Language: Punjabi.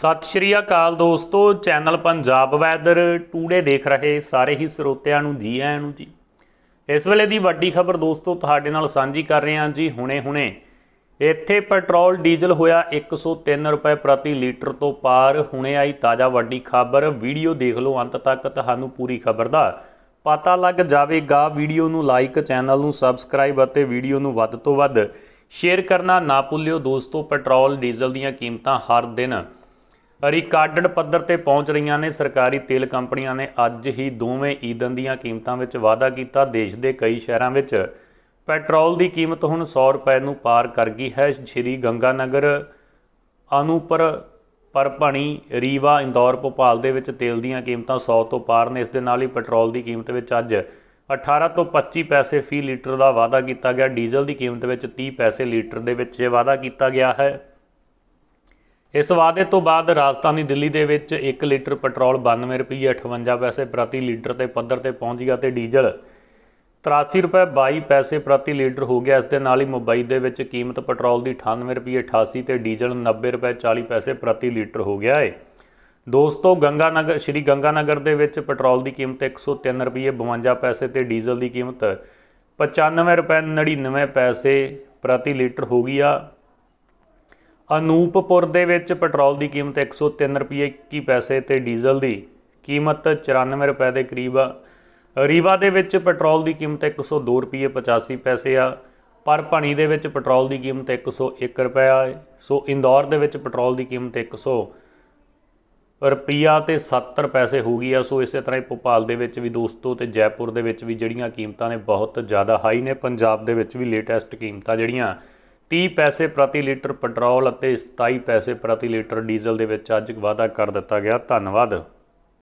ਸਤਿ ਸ਼੍ਰੀ ਅਕਾਲ ਦੋਸਤੋ ਚੈਨਲ ਪੰਜਾਬ ਵੈਦਰ ਟੂਡੇ ਦੇਖ ਰਹੇ ਸਾਰੇ ਹੀ ਸਰੋਤਿਆਂ ਨੂੰ ਜੀ ਆਇਆਂ ਨੂੰ ਜੀ ਇਸ ਵੇਲੇ ਦੀ ਵੱਡੀ ਖਬਰ ਦੋਸਤੋ ਤੁਹਾਡੇ ਨਾਲ ਸਾਂਝੀ ਕਰ ਰਹੇ ਹਾਂ ਜੀ ਹੁਣੇ-ਹੁਣੇ ਇੱਥੇ ਪੈਟਰੋਲ ਡੀਜ਼ਲ ਹੋਇਆ 103 ਰੁਪਏ ਪ੍ਰਤੀ ਲੀਟਰ ਤੋਂ ਪਾਰ ਹੁਣੇ ਆਈ ਤਾਜ਼ਾ ਵੱਡੀ ਖਬਰ ਵੀਡੀਓ ਦੇਖ ਲਓ ਅੰਤ ਤੱਕ ਤੁਹਾਨੂੰ ਪੂਰੀ ਖਬਰ ਦਾ ਪਤਾ ਲੱਗ ਜਾਵੇਗਾ ਵੀਡੀਓ ਨੂੰ ਲਾਈਕ ਚੈਨਲ ਨੂੰ ਸਬਸਕ੍ਰਾਈਬ ਅਤੇ ਵੀਡੀਓ ਨੂੰ ਵੱਧ ਤੋਂ ਵੱਧ ਸ਼ੇਅਰ ਕਰਨਾ ਨਾ ਭੁੱਲਿਓ ਦੋਸਤੋ ਪੈਟਰੋਲ ਡੀਜ਼ਲ ਦੀਆਂ ਕੀਮਤਾਂ ਹਰ ਦਿਨ ਰਿਕਾਰਡਡ ਪੱਧਰ ਤੇ ਪਹੁੰਚ ਰਹੀਆਂ ਨੇ ਸਰਕਾਰੀ ਤੇਲ ਕੰਪਨੀਆਂ ਨੇ ਅੱਜ ਹੀ ਦੋਵੇਂ ਈਦਨ ਦੀਆਂ ਕੀਮਤਾਂ ਵਿੱਚ ਵਾਧਾ ਕੀਤਾ ਦੇਸ਼ ਦੇ ਕਈ ਸ਼ਹਿਰਾਂ ਵਿੱਚ ਪੈਟਰੋਲ ਦੀ ਕੀਮਤ ਹੁਣ 100 ਰੁਪਏ ਨੂੰ ਪਾਰ ਕਰ ਗਈ ਹੈ ਸ਼੍ਰੀ ਗੰਗਾਨਗਰ ਅਨੂਪਰ ਪਰਪਣੀ ਰੀਵਾ ਇੰਦੌਰ ਭੋਪਾਲ ਦੇ ਵਿੱਚ ਤੇਲ ਦੀਆਂ ਕੀਮਤਾਂ 100 ਤੋਂ ਪਾਰ ਨੇ ਇਸ ਦੇ ਨਾਲ ਹੀ ਪੈਟਰੋਲ ਦੀ ਕੀਮਤ ਵਿੱਚ ਅੱਜ 18 ਤੋਂ 25 ਪੈਸੇ ਫੀ ਲੀਟਰ ਦਾ ਵਾਅਦਾ ਕੀਤਾ ਗਿਆ ਡੀਜ਼ਲ ਦੀ ਕੀਮਤ ਵਿੱਚ 30 ਪੈਸੇ ਲੀਟਰ ਦੇ ਵਿੱਚ ਵਾਅਦਾ ਕੀਤਾ ਗਿਆ ਹੈ ਇਸ ਵਾਅਦੇ ਤੋਂ ਬਾਅਦ ਰਾਜਸਥਾਨੀ ਦਿੱਲੀ ਦੇ ਵਿੱਚ 1 ਲੀਟਰ ਪੈਟਰੋਲ 92 ਰੁਪਏ 58 ਪੈਸੇ ਪ੍ਰਤੀ ਲੀਟਰ ਤੇ ਪੱਧਰ ਤੇ ਪਹੁੰਚ ਗਿਆ ਤੇ ਡੀਜ਼ਲ 83 ਰੁਪਏ 22 ਪੈਸੇ ਪ੍ਰਤੀ ਲੀਟਰ ਹੋ ਗਿਆ ਇਸ ਦੇ ਨਾਲ ਹੀ ਮੁੰਬਈ ਦੇ ਵਿੱਚ ਕੀਮਤ ਪੈਟਰੋਲ ਦੀ 98 ਰੁਪਏ 88 ਤੇ ਡੀਜ਼ਲ 90 ਰੁਪਏ 40 ਪੈਸੇ ਪ੍ਰਤੀ ਲੀਟਰ ਹੋ ਗਿਆ ਹੈ ਦੋਸਤੋ ਗੰਗਾਨਗਰ ਸ਼੍ਰੀ ਗੰਗਾਨਗਰ ਦੇ ਵਿੱਚ ਪੈਟਰੋਲ ਦੀ ਕੀਮਤ 103 ਰੁਪਏ 52 ਪੈਸੇ ਤੇ ਡੀਜ਼ਲ ਦੀ ਕੀਮਤ 95 ਰੁਪਏ 99 ਪੈਸੇ ਪ੍ਰਤੀ ਲੀਟਰ ਹੋ ਗਈ ਆ ਅਨੂਪਪੁਰ ਦੇ ਵਿੱਚ ਪੈਟਰੋਲ ਦੀ ਕੀਮਤ 103 ਰੁਪਏ ਕੀ ਪੈਸੇ ਤੇ ਡੀਜ਼ਲ ਦੀ ਕੀਮਤ 94 ਰੁਪਏ ਦੇ ਕਰੀਬ ਆ ਰੀਵਾ ਦੇ ਵਿੱਚ ਪੈਟਰੋਲ ਦੀ ਕੀਮਤ 102 ਰੁਪਏ 85 ਪੈਸੇ ਆ ਪਰ ਭਣੀ ਦੇ ਵਿੱਚ ਪੈਟਰੋਲ ਦੀ ਕੀਮਤ 101 ਰੁਪਏ ਆ ਸੋ ਇੰਦੌਰ ਦੇ ਵਿੱਚ ਪੈਟਰੋਲ ਦੀ ਕੀਮਤ 100 ਰੁਪਿਆ ਤੇ 70 ਪੈਸੇ ਹੋ ਗਈ ਆ ਸੋ ਇਸੇ ਤਰ੍ਹਾਂ ਹੀ ਭੋਪਾਲ ਦੇ ਵਿੱਚ ਵੀ ਦੋਸਤੋ ਤੇ ਜੈਪੁਰ ਦੇ ਵਿੱਚ ਵੀ ਜਿਹੜੀਆਂ ਕੀਮਤਾਂ ਨੇ ਬਹੁਤ ਜ਼ਿਆਦਾ ਹਾਈ ਨੇ ਪੰਜਾਬ ਦੇ ਵਿੱਚ ਵੀ ਲੇਟੈਸਟ ਕੀਮਤਾਂ ਜਿਹੜੀਆਂ 30 ਪੈਸੇ ਪ੍ਰਤੀ ਲੀਟਰ ਪੈਟਰੋਲ ਅਤੇ 27 ਪੈਸੇ ਪ੍ਰਤੀ ਲੀਟਰ ਡੀਜ਼ਲ ਦੇ ਵਿੱਚ ਅੱਜ ਵਾਅਦਾ ਕਰ ਦਿੱਤਾ ਗਿਆ ਧੰਨਵਾਦ